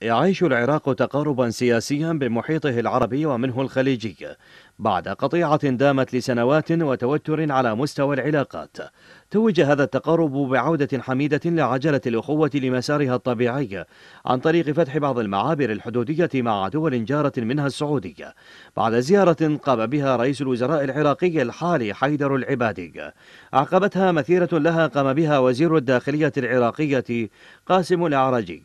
يعيش العراق تقاربا سياسيا بمحيطه العربي ومنه الخليجي بعد قطيعة دامت لسنوات وتوتر على مستوى العلاقات توج هذا التقارب بعودة حميدة لعجلة الأخوة لمسارها الطبيعي عن طريق فتح بعض المعابر الحدودية مع دول جارة منها السعودية بعد زيارة قام بها رئيس الوزراء العراقي الحالي حيدر العبادي عقبتها مثيرة لها قام بها وزير الداخلية العراقية قاسم الأعرجي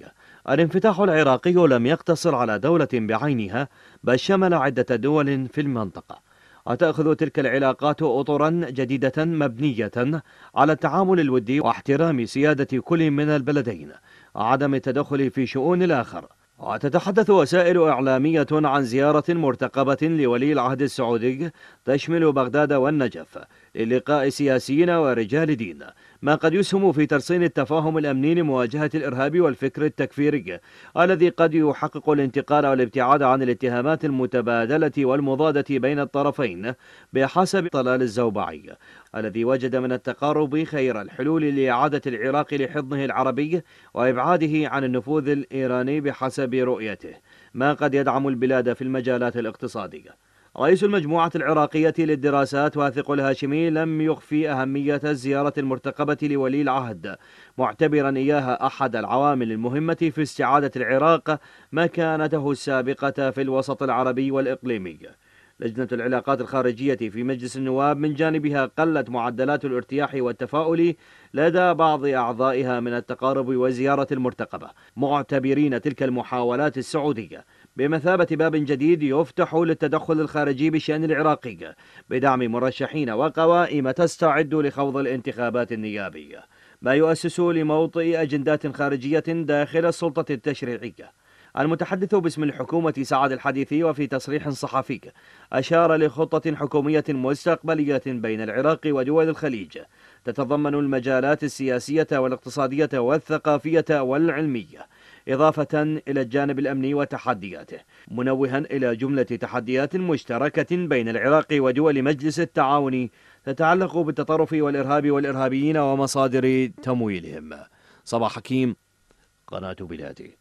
الانفتاح العراقي لم يقتصر على دولة بعينها بل شمل عدة دول في المنطقة وتأخذ تلك العلاقات أطرا جديدة مبنية على التعامل الودي واحترام سيادة كل من البلدين وعدم التدخل في شؤون الآخر وتتحدث وسائل إعلامية عن زيارة مرتقبة لولي العهد السعودي تشمل بغداد والنجف للقاء سياسيين ورجال دين ما قد يسهم في ترصين التفاهم الأمني لمواجهة الإرهاب والفكر التكفيري الذي قد يحقق الانتقال والابتعاد عن الاتهامات المتبادلة والمضادة بين الطرفين بحسب طلال الزوبعي الذي وجد من التقارب خير الحلول لإعادة العراق لحضنه العربي وإبعاده عن النفوذ الإيراني بحسب رؤيته ما قد يدعم البلاد في المجالات الاقتصادية رئيس المجموعة العراقية للدراسات واثق الهاشمي لم يخفي أهمية الزيارة المرتقبة لولي العهد معتبرا إياها أحد العوامل المهمة في استعادة العراق مكانته السابقة في الوسط العربي والإقليمي لجنة العلاقات الخارجية في مجلس النواب من جانبها قلت معدلات الارتياح والتفاؤل لدى بعض أعضائها من التقارب وزيارة المرتقبة معتبرين تلك المحاولات السعودية بمثابة باب جديد يفتح للتدخل الخارجي بشأن العراقي بدعم مرشحين وقوائم تستعد لخوض الانتخابات النيابية ما يؤسس لموطئ أجندات خارجية داخل السلطة التشريعية المتحدث باسم الحكومة سعد الحديثي وفي تصريح صحفي أشار لخطة حكومية مستقبلية بين العراق ودول الخليج تتضمن المجالات السياسية والاقتصادية والثقافية والعلمية إضافة إلى الجانب الأمني وتحدياته منوها إلى جملة تحديات مشتركة بين العراق ودول مجلس التعاون تتعلق بالتطرف والإرهاب والإرهابيين ومصادر تمويلهم صباح حكيم قناة بلادي